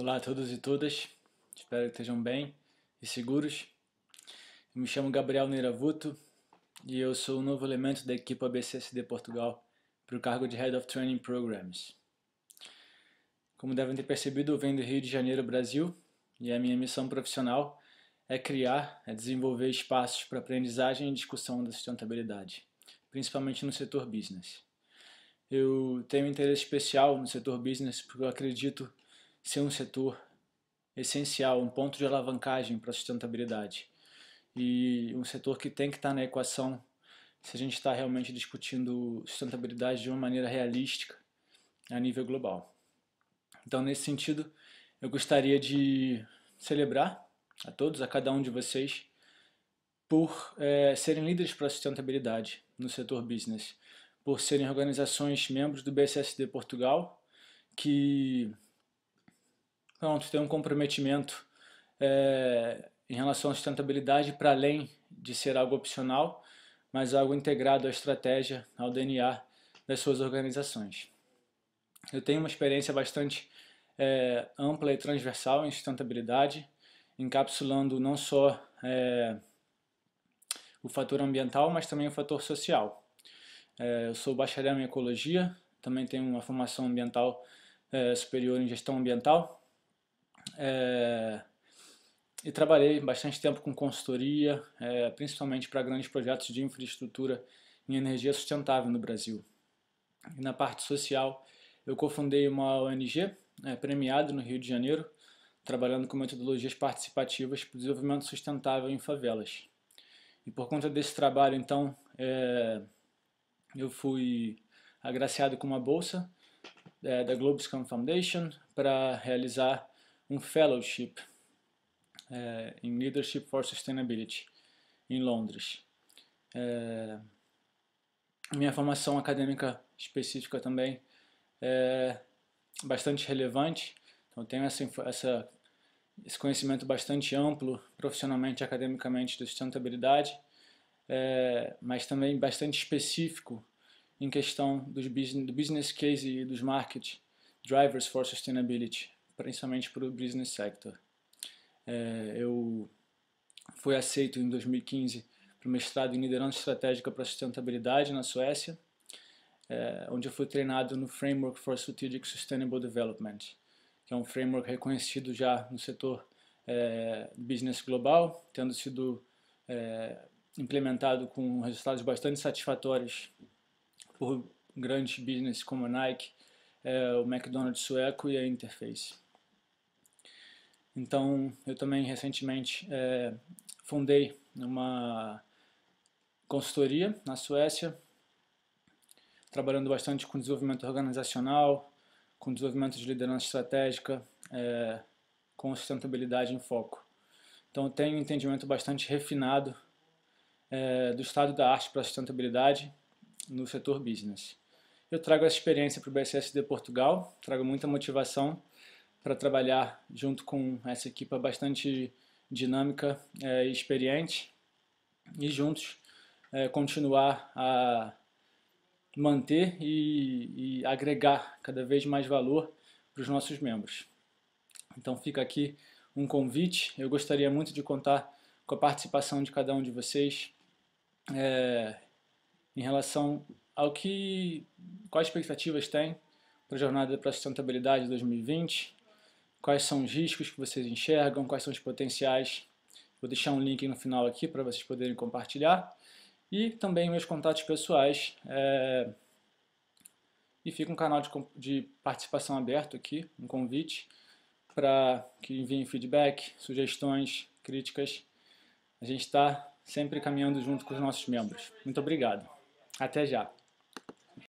Olá a todos e todas, espero que estejam bem e seguros. Eu me chamo Gabriel Neiravuto e eu sou o novo elemento da equipe ABCSD Portugal para o cargo de Head of Training Programs. Como devem ter percebido, eu venho do Rio de Janeiro, Brasil, e a minha missão profissional é criar, é desenvolver espaços para aprendizagem e discussão da sustentabilidade, principalmente no setor business. Eu tenho um interesse especial no setor business porque eu acredito que ser um setor essencial, um ponto de alavancagem para a sustentabilidade e um setor que tem que estar na equação se a gente está realmente discutindo sustentabilidade de uma maneira realística a nível global. Então, nesse sentido, eu gostaria de celebrar a todos, a cada um de vocês, por é, serem líderes para a sustentabilidade no setor business, por serem organizações membros do BSSD Portugal, que pronto, tem um comprometimento é, em relação à sustentabilidade para além de ser algo opcional, mas algo integrado à estratégia, ao DNA das suas organizações. Eu tenho uma experiência bastante é, ampla e transversal em sustentabilidade, encapsulando não só é, o fator ambiental, mas também o fator social. É, eu sou bacharel em ecologia, também tenho uma formação ambiental superior em gestão ambiental, é, e trabalhei bastante tempo com consultoria, é, principalmente para grandes projetos de infraestrutura em energia sustentável no Brasil. E na parte social, eu cofundei uma ONG é, premiada no Rio de Janeiro, trabalhando com metodologias participativas para o desenvolvimento sustentável em favelas. E por conta desse trabalho, então, é, eu fui agraciado com uma bolsa é, da Globescan Foundation para realizar um fellowship é, em Leadership for Sustainability em Londres. É, minha formação acadêmica específica também é bastante relevante, então tenho essa, essa, esse conhecimento bastante amplo profissionalmente, e academicamente, da sustentabilidade, é, mas também bastante específico em questão dos business, do business case e dos market drivers for sustainability, principalmente para o business sector. É, eu fui aceito em 2015 para o mestrado em liderança estratégica para sustentabilidade na Suécia, é, onde eu fui treinado no Framework for Strategic Sustainable Development, que é um framework reconhecido já no setor é, business global, tendo sido é, implementado com resultados bastante satisfatórios por grandes business como a Nike, é, o McDonald's sueco e a Interface. Então, eu também recentemente é, fundei uma consultoria na Suécia, trabalhando bastante com desenvolvimento organizacional, com desenvolvimento de liderança estratégica, é, com sustentabilidade em foco. Então, eu tenho um entendimento bastante refinado é, do estado da arte para a sustentabilidade no setor business. Eu trago essa experiência para o BSSD Portugal, trago muita motivação para trabalhar junto com essa equipa bastante dinâmica é, e é, experiente e juntos é, continuar a manter e, e agregar cada vez mais valor para os nossos membros. Então fica aqui um convite. Eu gostaria muito de contar com a participação de cada um de vocês é, em relação ao que, quais expectativas tem para a Jornada para a Sustentabilidade 2020, quais são os riscos que vocês enxergam, quais são os potenciais. Vou deixar um link no final aqui para vocês poderem compartilhar. E também meus contatos pessoais. É... E fica um canal de, de participação aberto aqui, um convite para que enviem feedback, sugestões, críticas. A gente está sempre caminhando junto com os nossos membros. Muito obrigado. Até já.